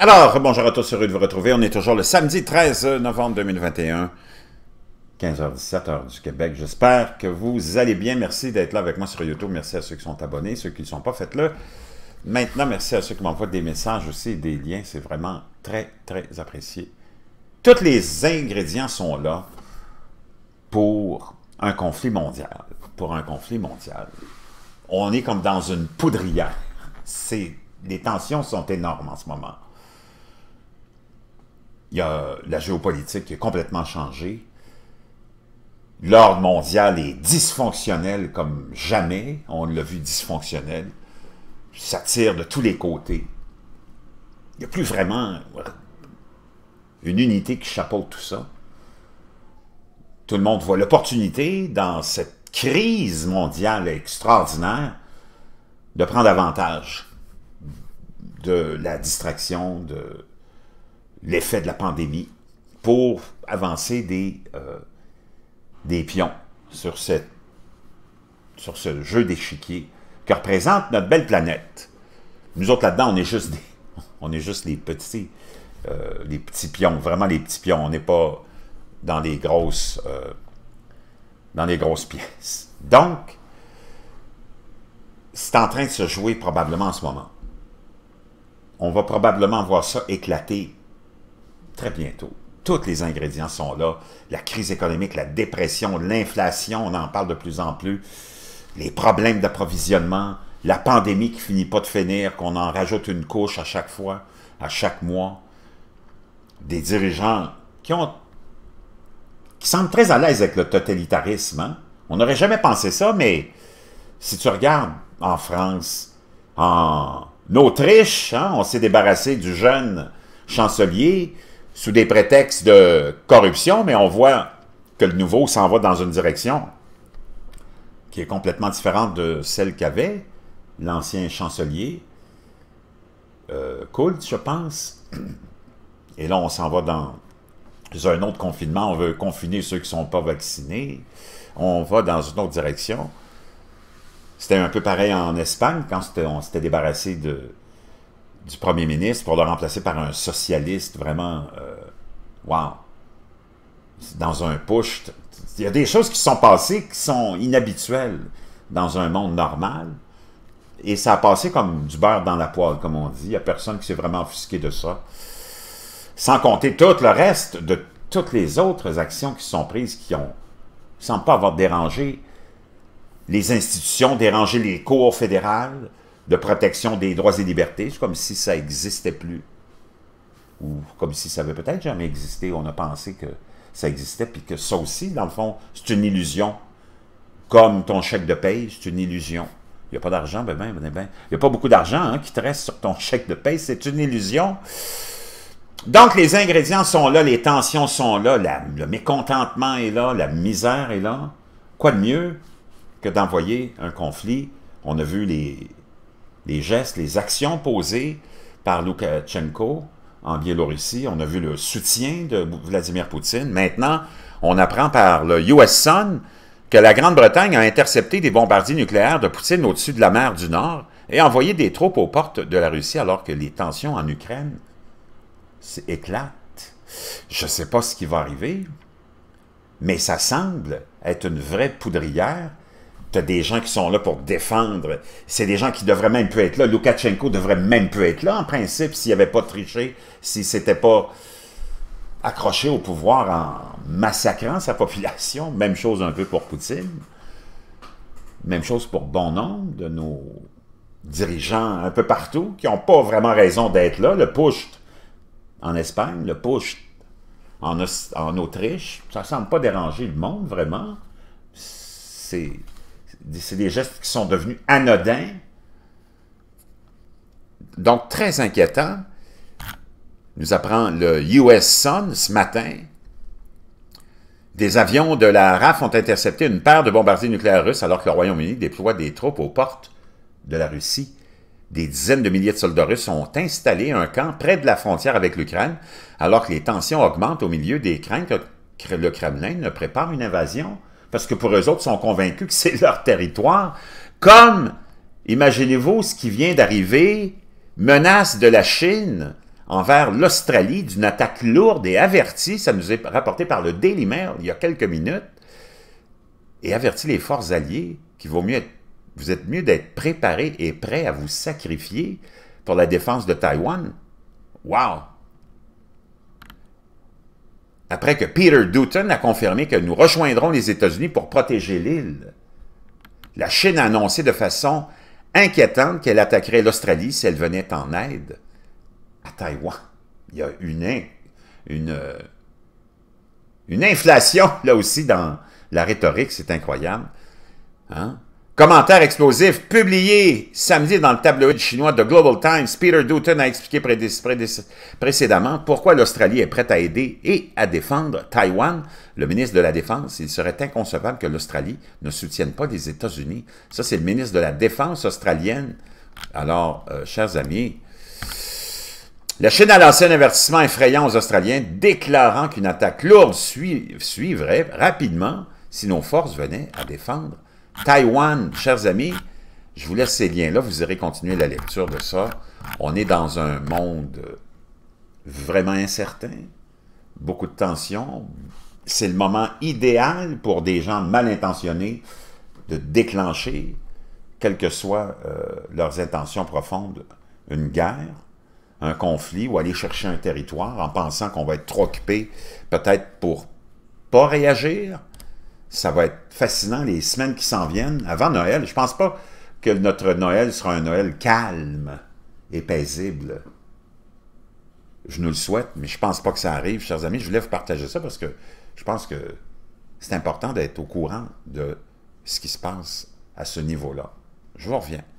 Alors, bonjour à tous, heureux de vous retrouver. On est toujours le samedi 13 novembre 2021, 15h-17 h du Québec. J'espère que vous allez bien. Merci d'être là avec moi sur YouTube. Merci à ceux qui sont abonnés, ceux qui ne sont pas, faites-le. Maintenant, merci à ceux qui m'envoient des messages aussi, des liens. C'est vraiment très, très apprécié. Tous les ingrédients sont là pour un conflit mondial. Pour un conflit mondial. On est comme dans une poudrière. Les tensions sont énormes en ce moment il y a la géopolitique qui complètement changée. L'ordre mondial est dysfonctionnel comme jamais. On l'a vu dysfonctionnel. Ça tire de tous les côtés. Il n'y a plus vraiment une unité qui chapeaute tout ça. Tout le monde voit l'opportunité dans cette crise mondiale extraordinaire de prendre avantage de la distraction, de l'effet de la pandémie pour avancer des, euh, des pions sur, cette, sur ce jeu d'échiquier que représente notre belle planète. Nous autres là-dedans, on est juste des, on est juste les petits, les euh, petits pions, vraiment les petits pions. On n'est pas dans les grosses, euh, dans les grosses pièces. Donc, c'est en train de se jouer probablement en ce moment. On va probablement voir ça éclater très bientôt. Tous les ingrédients sont là. La crise économique, la dépression, l'inflation, on en parle de plus en plus. Les problèmes d'approvisionnement, la pandémie qui finit pas de finir, qu'on en rajoute une couche à chaque fois, à chaque mois. Des dirigeants qui ont qui semblent très à l'aise avec le totalitarisme. Hein. On n'aurait jamais pensé ça, mais si tu regardes en France, en Autriche, hein, on s'est débarrassé du jeune chancelier sous des prétextes de corruption, mais on voit que le nouveau s'en va dans une direction qui est complètement différente de celle qu'avait l'ancien chancelier euh, je pense. Et là, on s'en va dans un autre confinement. On veut confiner ceux qui ne sont pas vaccinés. On va dans une autre direction. C'était un peu pareil en Espagne, quand on s'était débarrassé de, du premier ministre pour le remplacer par un socialiste vraiment. Euh, wow! Dans un push. Il y a des choses qui sont passées qui sont inhabituelles dans un monde normal. Et ça a passé comme du beurre dans la poêle, comme on dit. Il n'y a personne qui s'est vraiment offusqué de ça. Sans compter tout le reste de toutes les autres actions qui sont prises qui ont sans pas avoir dérangé les institutions, dérangé les cours fédérales, de protection des droits et libertés. C'est comme si ça n'existait plus. Ou comme si ça avait peut-être jamais existé. On a pensé que ça existait, puis que ça aussi, dans le fond, c'est une illusion. Comme ton chèque de paye, c'est une illusion. Il n'y a pas d'argent, ben ben, ben ben, Il n'y a pas beaucoup d'argent hein, qui te reste sur ton chèque de paye, c'est une illusion. Donc, les ingrédients sont là, les tensions sont là, le mécontentement est là, la misère est là. Quoi de mieux que d'envoyer un conflit? On a vu les, les gestes, les actions posées par Loukachenko en Biélorussie. On a vu le soutien de Vladimir Poutine. Maintenant, on apprend par le US Sun que la Grande-Bretagne a intercepté des bombardiers nucléaires de Poutine au-dessus de la mer du Nord et envoyé des troupes aux portes de la Russie alors que les tensions en Ukraine éclatent. Je ne sais pas ce qui va arriver, mais ça semble être une vraie poudrière T'as des gens qui sont là pour défendre. C'est des gens qui devraient même plus être là. Loukachenko devrait même plus être là, en principe, s'il avait pas triché, s'il s'était pas accroché au pouvoir en massacrant sa population. Même chose un peu pour Poutine. Même chose pour bon nombre de nos dirigeants un peu partout qui n'ont pas vraiment raison d'être là. Le push en Espagne, le push en, en Autriche, ça semble pas déranger le monde vraiment. C'est c'est des gestes qui sont devenus anodins, donc très inquiétants. Nous apprend le US Sun ce matin. Des avions de la RAF ont intercepté une paire de bombardiers nucléaires russes alors que le Royaume-Uni déploie des troupes aux portes de la Russie. Des dizaines de milliers de soldats russes ont installé un camp près de la frontière avec l'Ukraine, alors que les tensions augmentent au milieu des craintes que le Kremlin ne prépare une invasion parce que pour eux autres, ils sont convaincus que c'est leur territoire. Comme, imaginez-vous, ce qui vient d'arriver, menace de la Chine envers l'Australie d'une attaque lourde et avertie, ça nous est rapporté par le Daily Mail il y a quelques minutes, et averti les forces alliées qu'il vaut mieux vous êtes mieux d'être préparés et prêts à vous sacrifier pour la défense de Taïwan. Wow! après que Peter Dutton a confirmé que nous rejoindrons les États-Unis pour protéger l'île. La Chine a annoncé de façon inquiétante qu'elle attaquerait l'Australie si elle venait en aide à Taïwan. Il y a une, une, une inflation, là aussi, dans la rhétorique, c'est incroyable. Hein? Commentaire explosif publié samedi dans le tabloïd chinois de Global Times, Peter Dutton a expliqué précédemment pourquoi l'Australie est prête à aider et à défendre Taïwan. Le ministre de la Défense, il serait inconcevable que l'Australie ne soutienne pas les États-Unis. Ça, c'est le ministre de la Défense australienne. Alors, euh, chers amis, la Chine a lancé un avertissement effrayant aux Australiens, déclarant qu'une attaque lourde suivrait rapidement si nos forces venaient à défendre Taïwan, chers amis, je vous laisse ces liens-là, vous irez continuer la lecture de ça. On est dans un monde vraiment incertain, beaucoup de tensions. C'est le moment idéal pour des gens mal intentionnés de déclencher, quelles que soient euh, leurs intentions profondes, une guerre, un conflit ou aller chercher un territoire en pensant qu'on va être trop occupé peut-être pour pas réagir ça va être fascinant les semaines qui s'en viennent. Avant Noël, je ne pense pas que notre Noël sera un Noël calme et paisible. Je nous le souhaite, mais je ne pense pas que ça arrive, chers amis. Je voulais vous partager ça parce que je pense que c'est important d'être au courant de ce qui se passe à ce niveau-là. Je vous reviens.